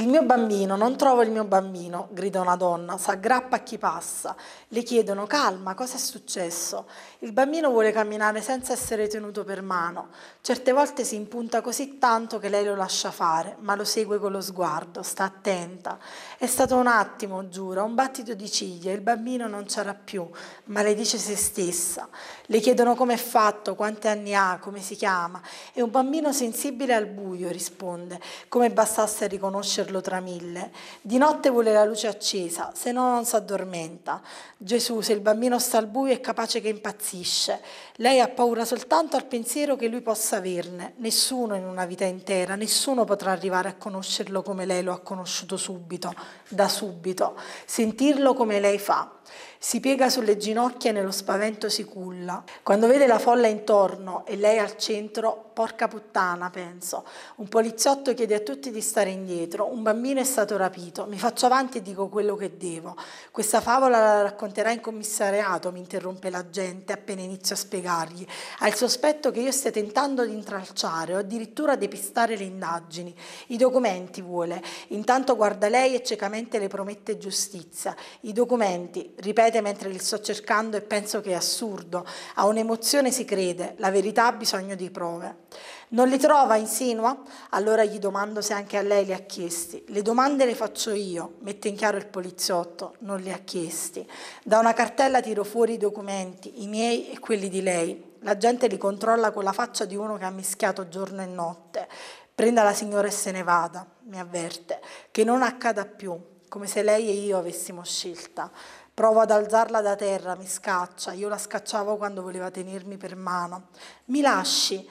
Il mio bambino, non trovo il mio bambino, grida una donna, s'aggrappa a chi passa. Le chiedono calma, cosa è successo? Il bambino vuole camminare senza essere tenuto per mano. Certe volte si impunta così tanto che lei lo lascia fare, ma lo segue con lo sguardo, sta attenta. È stato un attimo, giura, un battito di ciglia, il bambino non c'era più, ma le dice se stessa. Le chiedono come è fatto, quanti anni ha, come si chiama. È un bambino sensibile al buio, risponde, come bastasse riconoscerlo conoscerlo tra mille. Di notte vuole la luce accesa, se no non si addormenta. Gesù, se il bambino sta al buio, è capace che impazzisce. Lei ha paura soltanto al pensiero che lui possa averne. Nessuno in una vita intera, nessuno potrà arrivare a conoscerlo come lei lo ha conosciuto subito, da subito, sentirlo come lei fa. Si piega sulle ginocchia e nello spavento si culla. Quando vede la folla intorno e lei al centro, porca puttana, penso. Un poliziotto chiede a tutti di stare indietro, un bambino è stato rapito, mi faccio avanti e dico quello che devo. Questa favola la racconterà in commissariato, mi interrompe la gente appena inizio a spiegargli. Ha il sospetto che io stia tentando di intralciare o addirittura depistare le indagini. I documenti vuole. Intanto guarda lei e ciecamente le promette giustizia. I documenti, ripeto, ripete mentre li sto cercando e penso che è assurdo. A un'emozione si crede, la verità ha bisogno di prove. Non li trova, insinua? Allora gli domando se anche a lei li ha chiesti. Le domande le faccio io, mette in chiaro il poliziotto, non le ha chiesti. Da una cartella tiro fuori i documenti, i miei e quelli di lei. La gente li controlla con la faccia di uno che ha mischiato giorno e notte. Prenda la signora e se ne vada, mi avverte, che non accada più, come se lei e io avessimo scelta. Provo ad alzarla da terra, mi scaccia. Io la scacciavo quando voleva tenermi per mano. Mi lasci.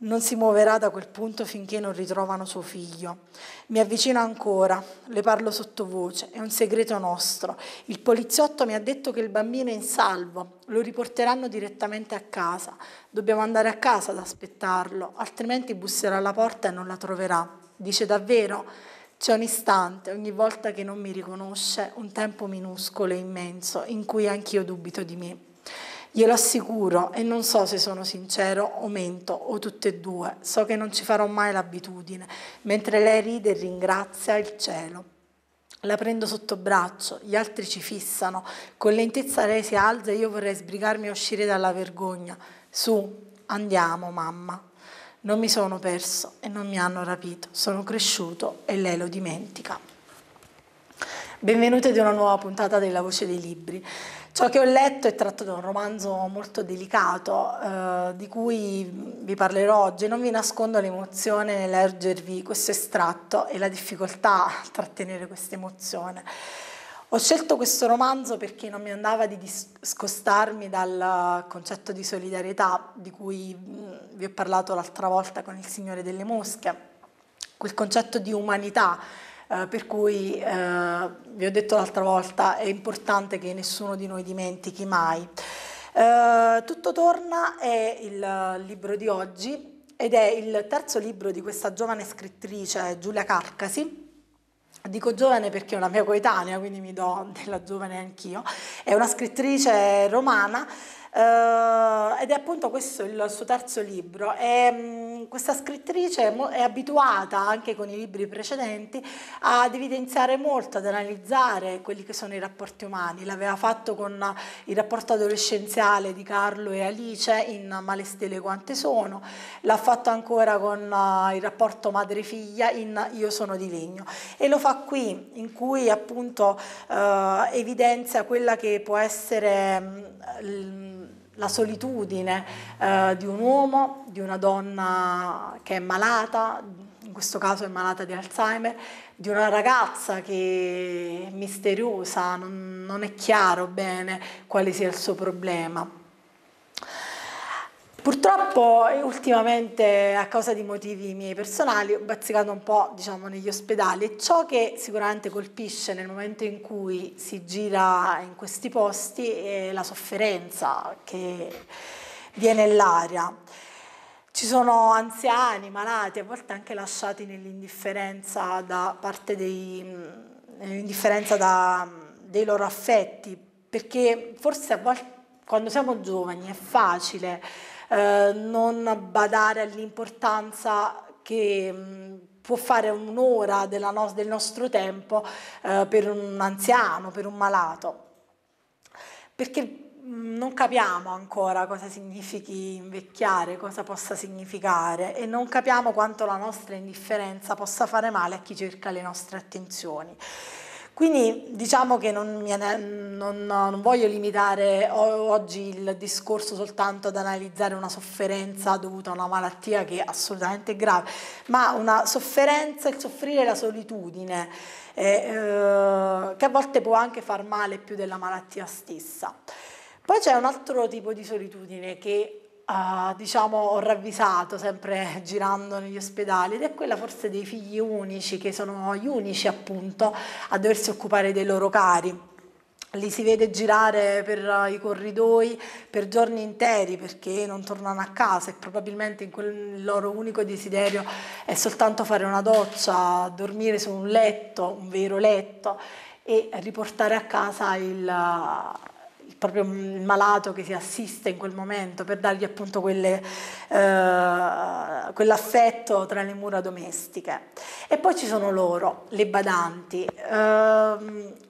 Non si muoverà da quel punto finché non ritrovano suo figlio. Mi avvicino ancora, le parlo sottovoce, è un segreto nostro. Il poliziotto mi ha detto che il bambino è in salvo, lo riporteranno direttamente a casa. Dobbiamo andare a casa ad aspettarlo, altrimenti busserà alla porta e non la troverà. Dice davvero? C'è un istante, ogni volta che non mi riconosce, un tempo minuscolo e immenso in cui anch'io dubito di me. Glielo assicuro e non so se sono sincero o mento o tutte e due, so che non ci farò mai l'abitudine, mentre lei ride e ringrazia il cielo. La prendo sotto braccio, gli altri ci fissano, con lentezza lei si alza e io vorrei sbrigarmi a uscire dalla vergogna. Su, andiamo mamma. Non mi sono perso e non mi hanno rapito, sono cresciuto e lei lo dimentica. Benvenuti ad una nuova puntata della Voce dei Libri. Ciò che ho letto è tratto da un romanzo molto delicato eh, di cui vi parlerò oggi. Non vi nascondo l'emozione nel leggervi questo estratto e la difficoltà a trattenere questa emozione. Ho scelto questo romanzo perché non mi andava di discostarmi dal concetto di solidarietà di cui mm, vi ho parlato l'altra volta con il Signore delle Mosche, quel concetto di umanità eh, per cui eh, vi ho detto l'altra volta è importante che nessuno di noi dimentichi mai. Eh, Tutto torna è il libro di oggi ed è il terzo libro di questa giovane scrittrice Giulia Carcasi Dico giovane perché è una mia coetanea, quindi mi do della giovane anch'io. È una scrittrice romana eh, ed è appunto questo il suo terzo libro. È, mm, questa scrittrice è abituata anche con i libri precedenti ad evidenziare molto, ad analizzare quelli che sono i rapporti umani. L'aveva fatto con il rapporto adolescenziale di Carlo e Alice in Ma le stelle quante sono, l'ha fatto ancora con eh, il rapporto madre-figlia in Io sono di legno e lo fa qui in cui appunto eh, evidenzia quella che può essere mh, mm, la solitudine eh, di un uomo, di una donna che è malata, in questo caso è malata di Alzheimer, di una ragazza che è misteriosa, non, non è chiaro bene quale sia il suo problema. Purtroppo eh, ultimamente a causa di motivi miei personali ho bazzicato un po' diciamo, negli ospedali e ciò che sicuramente colpisce nel momento in cui si gira in questi posti è la sofferenza che viene nell'aria. Ci sono anziani, malati, a volte anche lasciati nell'indifferenza da parte dei, mm, da, mm, dei loro affetti, perché forse a volte quando siamo giovani è facile eh, non badare all'importanza che mm, può fare un'ora no del nostro tempo eh, per un anziano, per un malato. Perché mm, non capiamo ancora cosa significhi invecchiare, cosa possa significare e non capiamo quanto la nostra indifferenza possa fare male a chi cerca le nostre attenzioni. Quindi diciamo che non, non, non, voglio limitare oggi il discorso soltanto ad analizzare una sofferenza dovuta a una malattia che è assolutamente grave, ma una sofferenza, il soffrire la solitudine, eh, eh, che a volte può anche far male più della malattia stessa. Poi c'è un altro tipo di solitudine che uh, diciamo, ho ravvisato sempre girando negli ospedali ed è quella forse dei figli unici che sono gli unici appunto a doversi occupare dei loro cari. Li si vede girare per eh, i corridoi per giorni interi perché non tornano a casa e probabilmente quel, il loro unico desiderio è soltanto fare una doccia, dormire su un letto, un vero letto e riportare a casa il, proprio il malato che si assiste in quel momento per dargli appunto quelle, eh, quell'affetto tra le mura domestiche. E poi ci sono loro, le badanti, eh,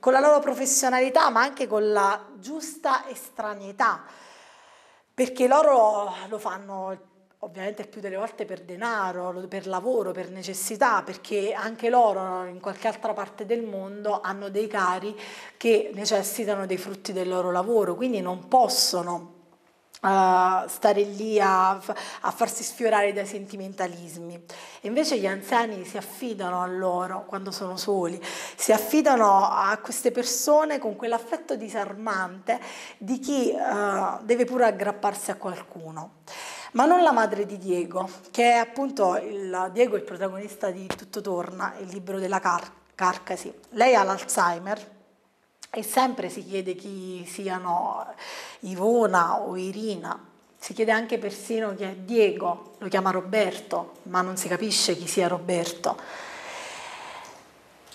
con la loro professionalità ma anche con la giusta estraneità, perché loro lo fanno il ovviamente più delle volte per denaro, per lavoro, per necessità, perché anche loro in qualche altra parte del mondo hanno dei cari che necessitano dei frutti del loro lavoro, quindi non possono Uh, stare lì a, a, farsi sfiorare dai sentimentalismi. E invece gli anziani si affidano a loro quando sono soli, si affidano a queste persone con quell'affetto disarmante di chi uh, deve pure aggrapparsi a qualcuno ma non la madre di Diego, che è appunto il, Diego è il protagonista di Tutto torna, il libro della car- Carcasi. Lei ha l'Alzheimer e sempre si chiede chi siano Ivona o Irina. Si chiede anche persino chi è Diego, lo chiama Roberto, ma non si capisce chi sia Roberto.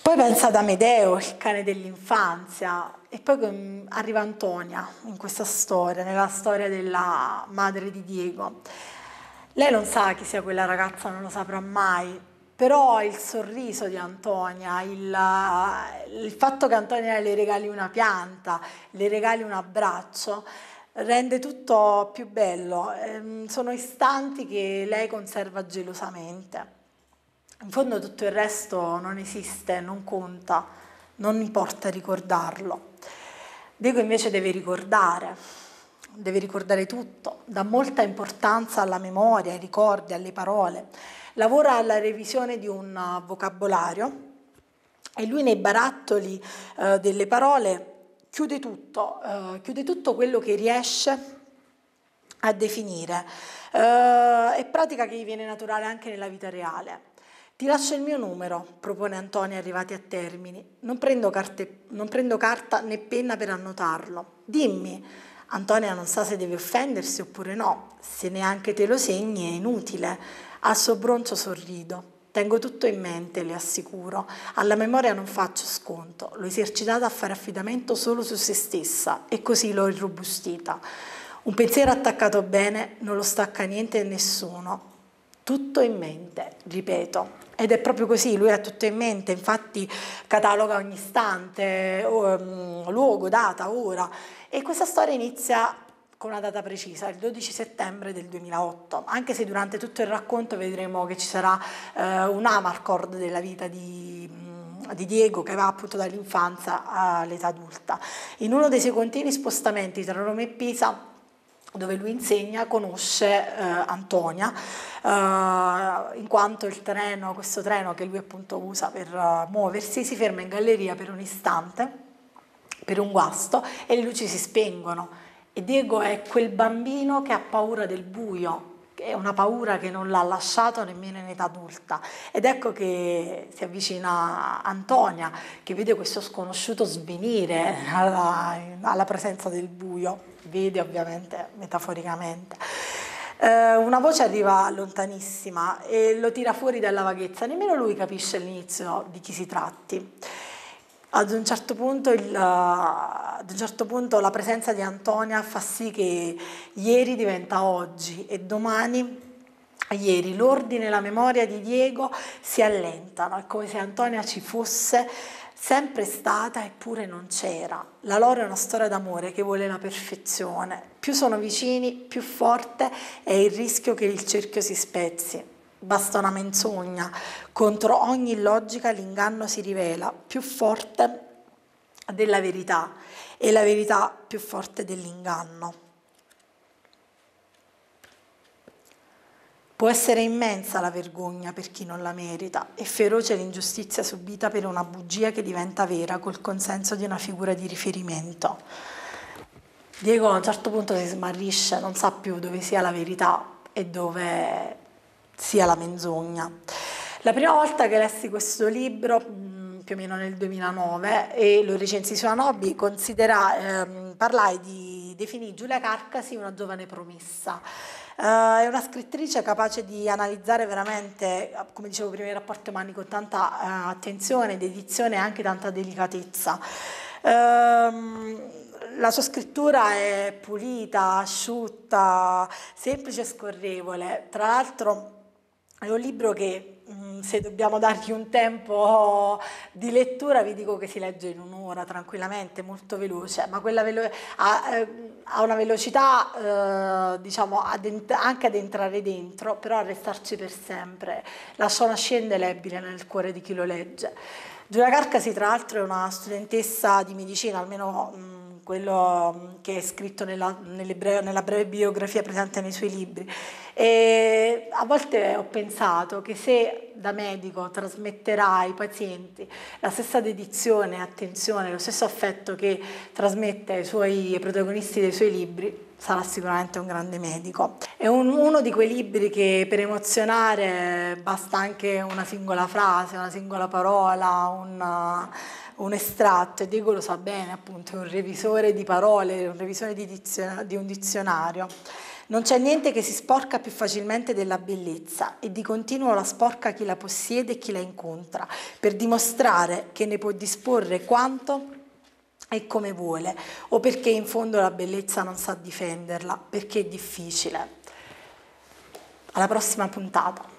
Poi pensa ad Amedeo, il cane dell'infanzia, e poi arriva Antonia in questa storia, nella storia della madre di Diego. Lei non sa chi sia quella ragazza, non lo saprà mai, però il sorriso di Antonia, il, il, fatto che Antonia le regali una pianta, le regali un abbraccio, rende tutto più bello. Ehm, sono istanti che lei conserva gelosamente. In fondo tutto il resto non esiste, non conta, non importa ricordarlo. Diego invece deve ricordare, deve ricordare tutto, dà molta importanza alla memoria, ai ricordi, alle parole, lavora alla revisione di un eh, vocabolario e lui nei barattoli eh, delle parole chiude tutto, eh, chiude tutto quello che riesce a definire. Eh, è pratica che gli viene naturale anche nella vita reale. Ti lascio il mio numero, propone Antonio arrivati a termini. Non prendo, carte, non prendo carta né penna per annotarlo. Dimmi. Antonia non sa se deve offendersi oppure no. Se neanche te lo segni è inutile. Al suo broncio sorrido. Tengo tutto in mente, le assicuro. Alla memoria non faccio sconto. L'ho esercitata a fare affidamento solo su se stessa e così l'ho irrobustita. Un pensiero attaccato bene non lo stacca niente e nessuno. Tutto in mente, ripeto, ed è proprio così, lui ha tutto in mente, infatti cataloga ogni istante, mm, luogo, data, ora. E questa storia inizia con una data precisa, il 12 settembre del 2008, anche se durante tutto il racconto vedremo che ci sarà eh, un amarcord della vita di, mm, di Diego che va appunto dall'infanzia all'età adulta. In uno dei suoi continui spostamenti tra Roma e Pisa dove lui insegna, conosce eh, Antonia, eh, in quanto il treno, questo treno che lui appunto usa per uh, muoversi, si ferma in galleria per un istante, per un guasto, e le luci si spengono. E Diego è quel bambino che ha paura del buio, è una paura che non l'ha lasciato nemmeno in età adulta. Ed ecco che si avvicina Antonia, che vede questo sconosciuto svenire alla, alla presenza del buio, vede ovviamente metaforicamente. Eh, una voce arriva lontanissima e lo tira fuori dalla vaghezza, nemmeno lui capisce all'inizio di chi si tratti. Ad un, certo punto, il, eh, ad un certo punto la presenza di Antonia fa sì che ieri diventa oggi e domani ieri l'ordine e la memoria di Diego si allentano, è come se Antonia ci fosse sempre stata eppure non c'era. La loro è una storia d'amore che vuole la perfezione. Più sono vicini, più forte è il rischio che il cerchio si spezzi. Basta una menzogna, contro ogni logica l'inganno si rivela più forte della verità e la verità più forte dell'inganno. Può essere immensa la vergogna per chi non la merita e feroce l'ingiustizia subita per una bugia che diventa vera col consenso di una figura di riferimento. Diego a un certo punto si smarrisce, non sa più dove sia la verità e dove sia la menzogna. La prima volta che lessi questo libro, mm, più o meno nel 2009, e lo recensi su Anobi, ehm, parlai di definì Giulia Carcasi una giovane promessa. Uh, è una scrittrice capace di analizzare veramente, come dicevo prima, i rapporti umani con tanta uh, attenzione, dedizione e anche tanta delicatezza. Um, la sua scrittura è pulita, asciutta, semplice e scorrevole. Tra l'altro è un libro che mm, se dobbiamo dargli un tempo di lettura vi dico che si legge in un'ora tranquillamente, molto veloce, ma quella velo- ha, eh, ha, una velocità eh, diciamo ad anche ad entrare dentro, però a restarci per sempre, La una scende indelebile nel cuore di chi lo legge. Giulia Carcasi tra l'altro è una studentessa di medicina, almeno mh, mm, quello mm, che è scritto nella, nella breve biografia presente nei suoi libri e a volte ho pensato che se da medico trasmetterà ai pazienti la stessa dedizione, attenzione, lo stesso affetto che trasmette ai, suoi, ai protagonisti dei suoi libri, sarà sicuramente un grande medico. È un, uno di quei libri che per emozionare basta anche una singola frase, una singola parola, una, un estratto. E Diego lo sa bene, appunto, è un revisore di parole, un revisore di, dizio, di un dizionario. Non c'è niente che si sporca più facilmente della bellezza e di continuo la sporca chi la possiede e chi la incontra, per dimostrare che ne può disporre quanto e come vuole, o perché in fondo la bellezza non sa difenderla, perché è difficile. Alla prossima puntata.